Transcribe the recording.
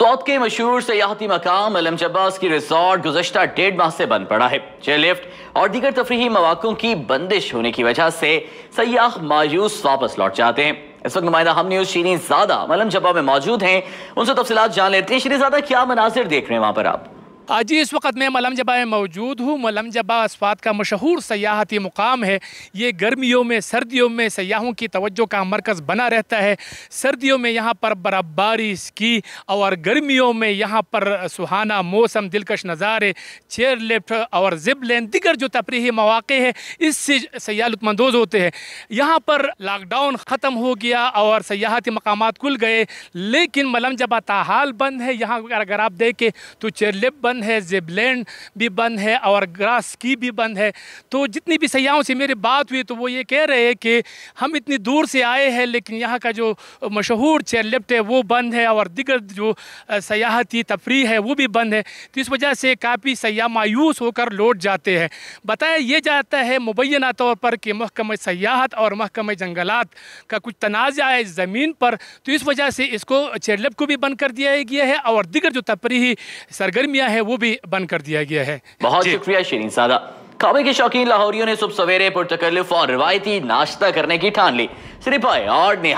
तोत के मशहूर सयाहती मकाम अलम जब्बास की रिजॉर्ट गुजशत डेढ़ माह से बंद पड़ा है लिफ्ट और दीगर तफरी मौाक़ों की बंदिश होने की वजह से सयाह मायूस वापस लौट जाते हैं इस वक्त नुमाइंदा हम न्यूज शीरी ज्यादा मलम जब्बा में मौजूद हैं उनसे तफसलत जान लेते हैं शीरी ज्यादा क्या मनाजिर देख रहे हैं वहां पर आप आज इस वक्त मैं मलम जबा में मौजूद हूँ मलम जबा इस्पात का मशहूर सयाहती मुकाम है ये गर्मियों में सर्दियों में सयाहों की तवज्जो का मरकज़ बना रहता है सर्दियों में यहाँ पर बर्फ़बारी की और गर्मियों में यहाँ पर सुहाना मौसम दिलकश नज़ारे चेयर लिफ्ट और जिप लेन दिगर जो तफरी मौाक़े हैं इससे सयाह लुत्फानंदोज़ होते हैं यहाँ पर लॉकडाउन ख़त्म हो गया और सयाहती मकाम खुल गए लेकिन मलम जबा ताहाल बंद है यहाँ अगर आप देखें तो चेयर लिफ्ट बंद बंद है जेबलैंड भी बंद है और ग्रास की भी बंद है तो जितनी भी सयाहों से मेरी बात हुई तो वो ये कह रहे हैं कि हम इतनी दूर से आए हैं लेकिन यहाँ का जो मशहूर चेयर लिफ्ट है वो बंद है और दिगर जो सयाहती तफरी है वो भी बंद है तो इस वजह से काफ़ी सयाह मायूस होकर लौट जाते हैं बताया ये जाता है मुबैना तौर पर कि महकमे सयाहत और महकमे जंगलात का कुछ तनाज़ है ज़मीन पर तो इस वजह से इसको लिफ्ट को भी बंद कर दिया गया है और दिगर जो तफरी सरगर्मियाँ हैं वो भी बंद कर दिया गया है बहुत शुक्रिया शरीन सादा खाबे के शौकीन लाहौरियों ने सुबह सवेरे पुरतकल्लुफ और रिवायती नाश्ता करने की ठान ली सिर्फ और